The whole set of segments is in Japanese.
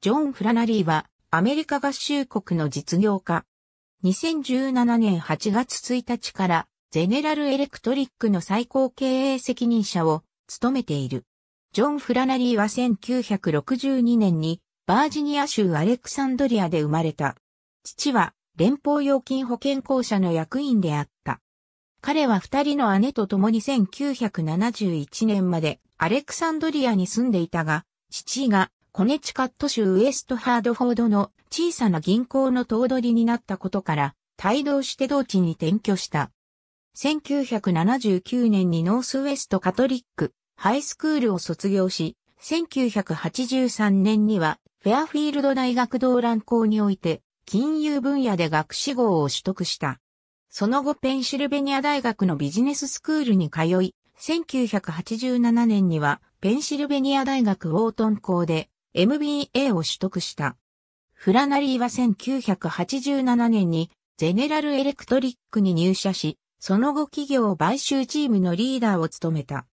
ジョン・フラナリーは、アメリカ合衆国の実業家。2017年8月1日から、ゼネラルエレクトリックの最高経営責任者を務めている。ジョン・フラナリーは1962年にバージニア州アレクサンドリアで生まれた。父は連邦預金保険公社の役員であった。彼は二人の姉と共に1971年までアレクサンドリアに住んでいたが、父がコネチカット州ウエストハードフォードの小さな銀行の頭取になったことから、帯同して同地に転居した。1979年にノースウエストカトリックハイスクールを卒業し、1983年にはフェアフィールド大学道乱校において金融分野で学士号を取得した。その後ペンシルベニア大学のビジネススクールに通い、1987年にはペンシルベニア大学ウォートン校で MBA を取得した。フラナリーは1987年にゼネラルエレクトリックに入社し、その後企業買収チームのリーダーを務めた。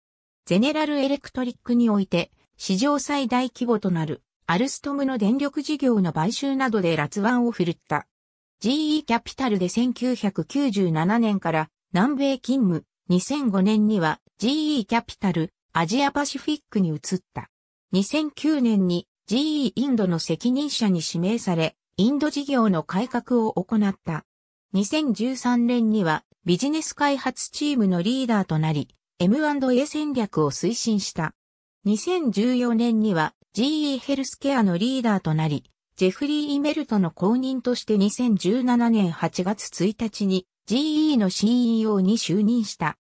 ゼネラルエレクトリックにおいて、史上最大規模となるアルストムの電力事業の買収などで辣腕を振るった。GE キャピタルで1997年から南米勤務、2005年には GE キャピタルアジアパシフィックに移った。2009年に GE インドの責任者に指名され、インド事業の改革を行った。2013年にはビジネス開発チームのリーダーとなり、M&A 戦略を推進した。2014年には GE ヘルスケアのリーダーとなり、ジェフリー・イメルトの後任として2017年8月1日に GE の CEO に就任した。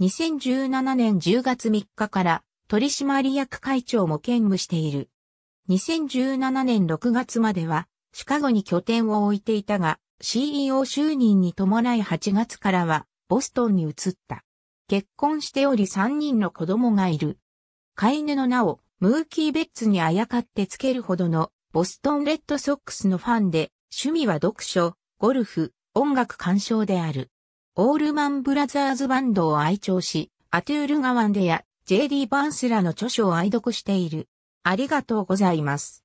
2017年10月3日から取締役会長も兼務している。2017年6月までは、シカゴに拠点を置いていたが、CEO 就任に伴い8月からは、ボストンに移った。結婚しており3人の子供がいる。飼い犬の名を、ムーキー・ベッツにあやかってつけるほどの、ボストン・レッドソックスのファンで、趣味は読書、ゴルフ、音楽鑑賞である。オールマン・ブラザーズバンドを愛聴し、アトゥール川でや JD バンスらの著書を愛読している。ありがとうございます。